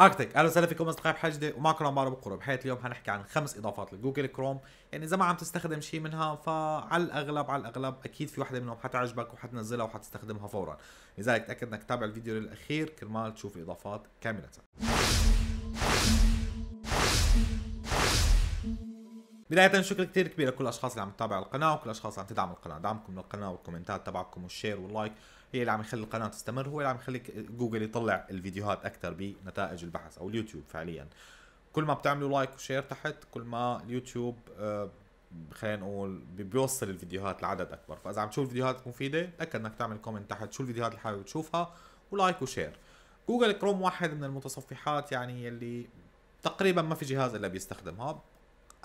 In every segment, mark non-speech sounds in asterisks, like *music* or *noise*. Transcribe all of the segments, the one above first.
اركتك اهلا وسهلا فيكم اصدقائي بحاجه ومعكم عمار ابو قرب بحياتي اليوم حنحكي عن خمس اضافات لجوجل كروم يعني اذا ما عم تستخدم شيء منها فعلى الاغلب على الاغلب اكيد في وحده منهم حتعجبك وحتنزلها وحتستخدمها فورا لذلك تاكد انك تتابع الفيديو للاخير كرمال تشوف الاضافات كامله بداية شكر كثير كبير لكل الاشخاص اللي عم تتابع القناة وكل الاشخاص اللي عم تدعم القناة دعمكم للقناة والكومنتات تبعكم والشير واللايك هي اللي عم يخلي القناه تستمر هو اللي عم يخلي جوجل يطلع الفيديوهات اكثر بنتائج البحث او اليوتيوب فعليا كل ما بتعملوا لايك وشير تحت كل ما اليوتيوب آه، خلينا نقول بيوصل الفيديوهات لعدد اكبر فاذا عم تشوف فيديوهات مفيده تاكد انك تعمل كومنت تحت شو الفيديوهات اللي حابب تشوفها ولايك وشير جوجل كروم واحد من المتصفحات يعني اللي تقريبا ما في جهاز الا بيستخدمها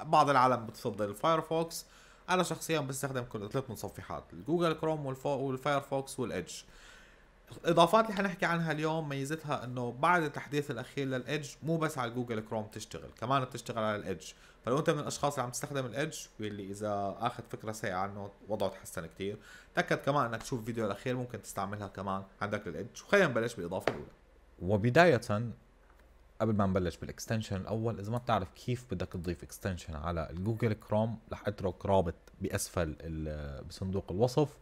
بعض العالم بتفضل الفايرفوكس انا شخصيا بستخدم كل ثلاث متصفحات الجوجل كروم والفايرفوكس والادج الاضافات اللي حنحكي عنها اليوم ميزتها انه بعد التحديث الاخير للادج مو بس على جوجل كروم بتشتغل كمان بتشتغل على الادج فلو انت من الاشخاص اللي عم تستخدم الادج واللي اذا اخذ فكره سيئه عنه وضعه تحسن كتير تاكد كمان انك تشوف الفيديو الاخير ممكن تستعملها كمان عندك للادج وخلينا نبلش بالاضافه الاولى وبدايه قبل ما نبلش بالاكستنشن الاول اذا ما بتعرف كيف بدك تضيف اكستنشن على الجوجل كروم رح اترك رابط باسفل بصندوق الوصف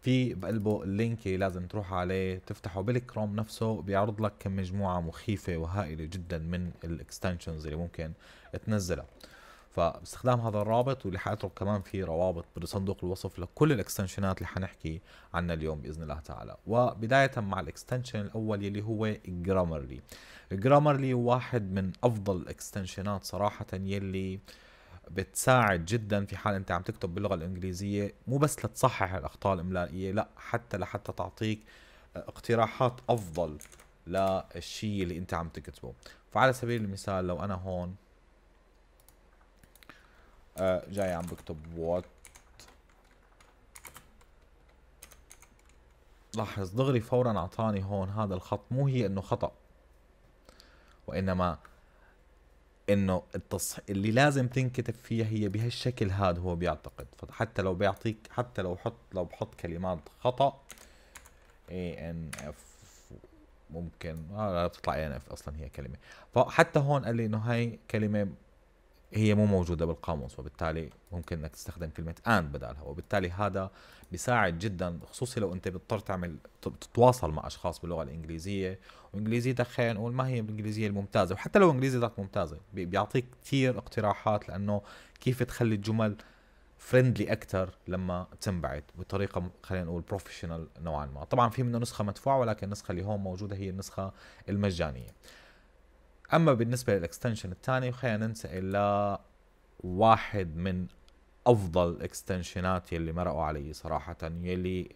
في بقلبه اللينك لازم تروح عليه تفتحه بالكروم نفسه بيعرض لك كم مجموعه مخيفه وهائله جدا من الاكستنشنز اللي ممكن تنزلها فاستخدام هذا الرابط واللي حاترك كمان في روابط بصندوق الوصف لكل الاكستنشنات اللي حنحكي عنها اليوم باذن الله تعالى وبدايه مع الاكستنشن الاول يلي هو جرامرلي جرامرلي واحد من افضل الاكستنشنات صراحه يلي بتساعد جدا في حال انت عم تكتب باللغه الانجليزيه مو بس لتصحح الاخطاء الاملائيه لا حتى لحتى تعطيك اقتراحات افضل للشيء اللي انت عم تكتبه فعلى سبيل المثال لو انا هون جاي عم بكتب وات لاحظ دغري فورا اعطاني هون هذا الخط مو هي انه خطأ وانما انه التصح... اللي لازم تنكتب فيها هي بهالشكل هذا هو بيعتقد فحتى لو بيعطيك حتى لو حط لو بحط كلمات خطأ اي ان اف ممكن آه لا بتطلع اي ان اف اصلا هي كلمة فحتى هون قال لي انه هاي كلمة هي مو موجودة بالقاموس وبالتالي ممكن انك تستخدم كلمة اند بدالها وبالتالي هذا بيساعد جدا خصوصي لو انت بتضطر تعمل تتواصل مع اشخاص باللغة الانجليزية وانجليزيتك خلينا نقول ما هي الانجليزية الممتازة وحتى لو انجليزيتك ممتازة بيعطيك كثير اقتراحات لانه كيف تخلي الجمل فريندلي اكثر لما تنبعت بطريقه خلينا نقول بروفيشنال نوعا ما طبعا في منه نسخه مدفوعه ولكن النسخه اللي هون موجوده هي النسخه المجانيه اما بالنسبه للاكستنشن الثاني خلينا ننسى ل واحد من افضل الاكستنشنات يلي مرقوا علي صراحه يلي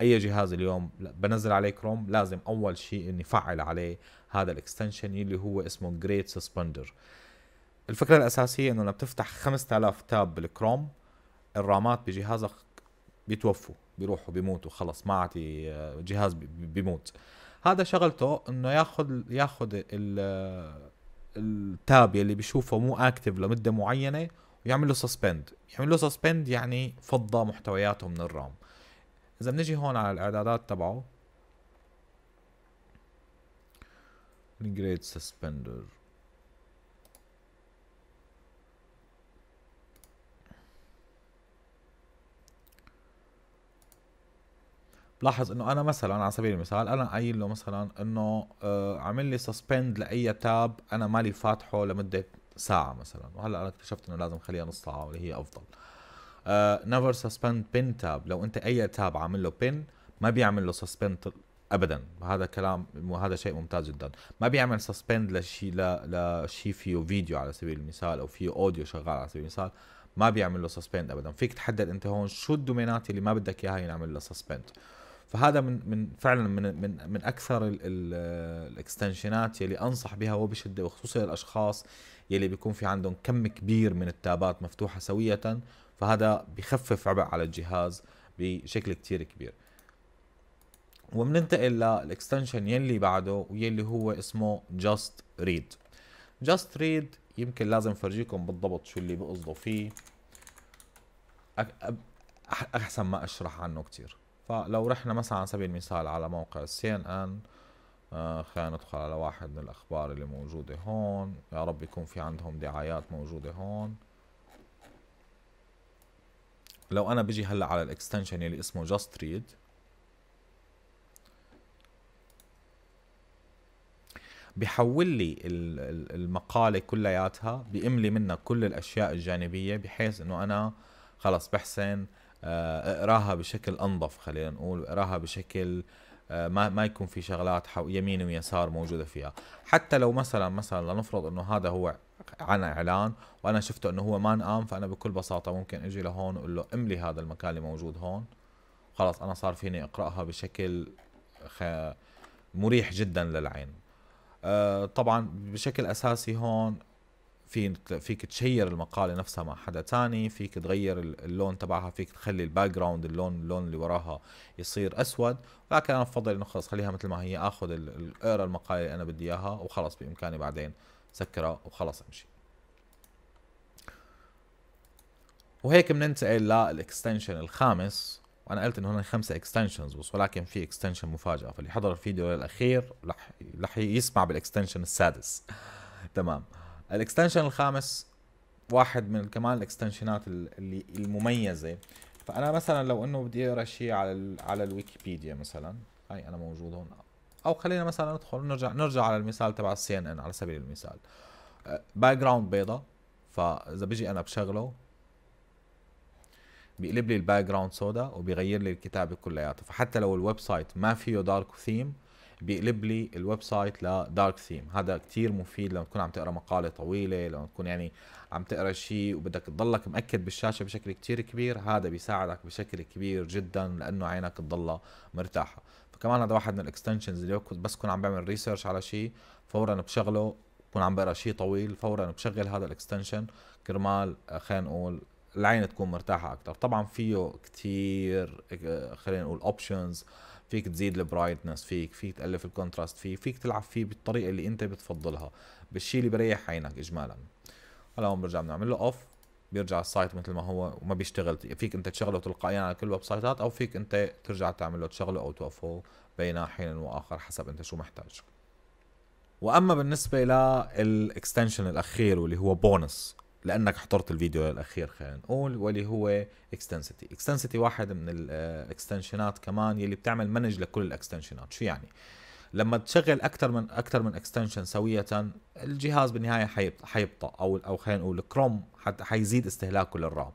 اي جهاز اليوم بنزل عليه كروم لازم اول شيء اني فعل عليه هذا الاكستنشن يلي هو اسمه جريت سسبندر الفكره الاساسيه انه لما بتفتح 5000 تاب بالكروم الرامات بجهازك بيتوفوا بيروحوا بيموتوا خلص ما عاد جهاز بيموت هذا شغلته انه ياخذ ياخذ التاب يلي بيشوفه مو اكتف لمده معينه ويعمل له سسبند يعمل له سسبند يعني فضى محتوياته من الرام اذا بنجي هون على الاعدادات تبعه الجريد سسبندر لاحظ انه انا مثلا على سبيل المثال انا قايل له مثلا انه آه عمل لي سسبند لاي تاب انا مالي فاتحه لمده ساعه مثلا وهلا انا اكتشفت انه لازم خليها نص ساعه واللي هي افضل نيفر سسبند بين تاب لو انت اي تاب عامل له بين ما بيعمل له سسبند ابدا هذا كلام وهذا شيء ممتاز جدا ما بيعمل سسبند لشيء لشيء فيه فيديو على سبيل المثال او فيه اوديو شغال على سبيل المثال ما بيعمل له سسبند ابدا فيك تحدد انت هون شو الدومينات اللي ما بدك اياها ينعمل له سسبند فهذا من من فعلا من من من اكثر الاكستنشنات يلي انصح بها وبشده وخصوصا للاشخاص يلي بيكون في عندهم كم كبير من التابات مفتوحه سويه فهذا بخفف عبء على الجهاز بشكل كتير كبير وبننتقل للاكستنشن يلي بعده ويلي هو اسمه جاست ريد جاست ريد يمكن لازم فرجيكم بالضبط شو اللي بقصده فيه احسن ما اشرح عنه كتير فلو رحنا مثلا على سبيل المثال على موقع السي ان آه، ان خلينا ندخل على واحد من الاخبار اللي موجوده هون يا رب يكون في عندهم دعايات موجوده هون لو انا بجي هلا على الاكستنشن اللي اسمه جاست ريد بحول لي المقاله كلياتها بيملي منها كل الاشياء الجانبيه بحيث انه انا خلص بحسن آه، اقراها بشكل انظف خلينا نقول اقراها بشكل آه، ما ما يكون في شغلات يمين ويسار موجوده فيها حتى لو مثلا مثلا لنفرض انه هذا هو عن اعلان وانا شفته انه هو ما نقام فانا بكل بساطه ممكن اجي لهون واقول له املي هذا المكان اللي موجود هون خلاص انا صار فيني اقراها بشكل مريح جدا للعين آه، طبعا بشكل اساسي هون فيك فيك تشير المقاله نفسها مع حدا تاني فيك تغير اللون تبعها فيك تخلي الباك جراوند اللون اللون اللي وراها يصير اسود لكن انا بفضل انه خلص خليها مثل ما هي اخذ اقرا المقاله اللي انا بدي اياها وخلص بامكاني بعدين سكرها وخلص امشي وهيك بننتقل للاكستنشن الخامس وانا قلت انه هنا خمسه اكستنشنز بس ولكن في اكستنشن مفاجاه فاللي حضر الفيديو للاخير رح رح يسمع بالاكستنشن السادس *laughs* تمام الاكستنشن الخامس واحد من كمان الاكستنشنات اللي المميزه فانا مثلا لو انه بدي اقرا شيء على الـ على الويكيبيديا مثلا هاي انا موجود هون او خلينا مثلا ندخل نرجع نرجع على المثال تبع السي ان ان على سبيل المثال باك أه، جراوند بيضاء فاذا بجي انا بشغله بيقلب لي الباك جراوند سودا وبيغير لي الكتابه كلياته فحتى لو الويب سايت ما فيه دارك ثيم بيقلب لي الويب سايت لدارك ثيم هذا كتير مفيد لما تكون عم تقرا مقاله طويله لما تكون يعني عم تقرا شيء وبدك تضلك مأكد بالشاشه بشكل كتير كبير هذا بيساعدك بشكل كبير جدا لانه عينك تضلها مرتاحه فكمان هذا واحد من الاكستنشنز اللي بس كون عم بعمل ريسيرش على شيء فورا بشغله بكون عم بقرا شيء طويل فورا بشغل هذا الاكستنشن كرمال آه، خلينا نقول العين تكون مرتاحه اكثر طبعا فيه كثير آه، خلينا نقول اوبشنز فيك تزيد البرايتنس فيك فيك تقلف الكونتراست فيه فيك تلعب فيه بالطريقه اللي انت بتفضلها بالشيء اللي بريح عينك اجمالا هلا هون برجع بنعمل له اوف بيرجع السايت مثل ما هو وما بيشتغل فيك انت تشغله تلقائيا على كل الويب سايتات او فيك انت ترجع تعمل له تشغله او توقفه بين حين واخر حسب انت شو محتاج واما بالنسبه للاكستنشن الاخير واللي هو بونس لانك حضرت الفيديو الاخير خلينا نقول واللي هو اكستنسيتي اكستنسيتي واحد من الاكستنشنات آه، كمان يلي بتعمل منج لكل الاكستنشنات شو يعني لما تشغل اكثر من اكثر من اكستنشن سويه الجهاز بالنهايه حيبطا او او خلينا نقول الكروم حيزيد استهلاكه للرام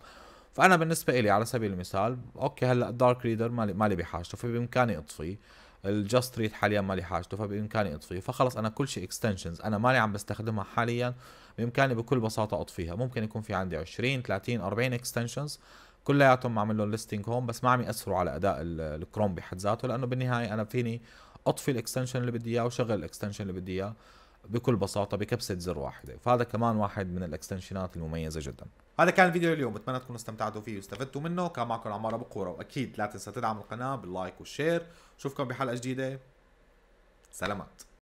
فانا بالنسبه لي على سبيل المثال اوكي هلا الدارك ريدر مالي مالي بحاجته فبامكاني اطفيه الجاست ريد حاليا مالي حاجته فبامكاني اطفيه فخلص انا كل شيء اكستنشنز انا مالي عم بستخدمها حاليا بامكاني بكل بساطه اطفيها ممكن يكون في عندي 20 30 40 اكستنشنز كلياتهم عامل لهم ليستنج هون بس ما عم ياثروا على اداء الكروم بحد ذاته لانه بالنهايه انا فيني اطفي الاكستنشن اللي بدي اياه وشغل الاكستنشن اللي بدي اياه بكل بساطه بكبسه زر واحده فهذا كمان واحد من الاكستنشنات المميزه جدا هذا كان الفيديو اليوم بتمنى تكونوا استمتعتوا فيه واستفدتوا منه كان معكم عمار ابو قوره واكيد لا تنسى تدعم القناه باللايك والشير اشوفكم بحلقه جديده سلامات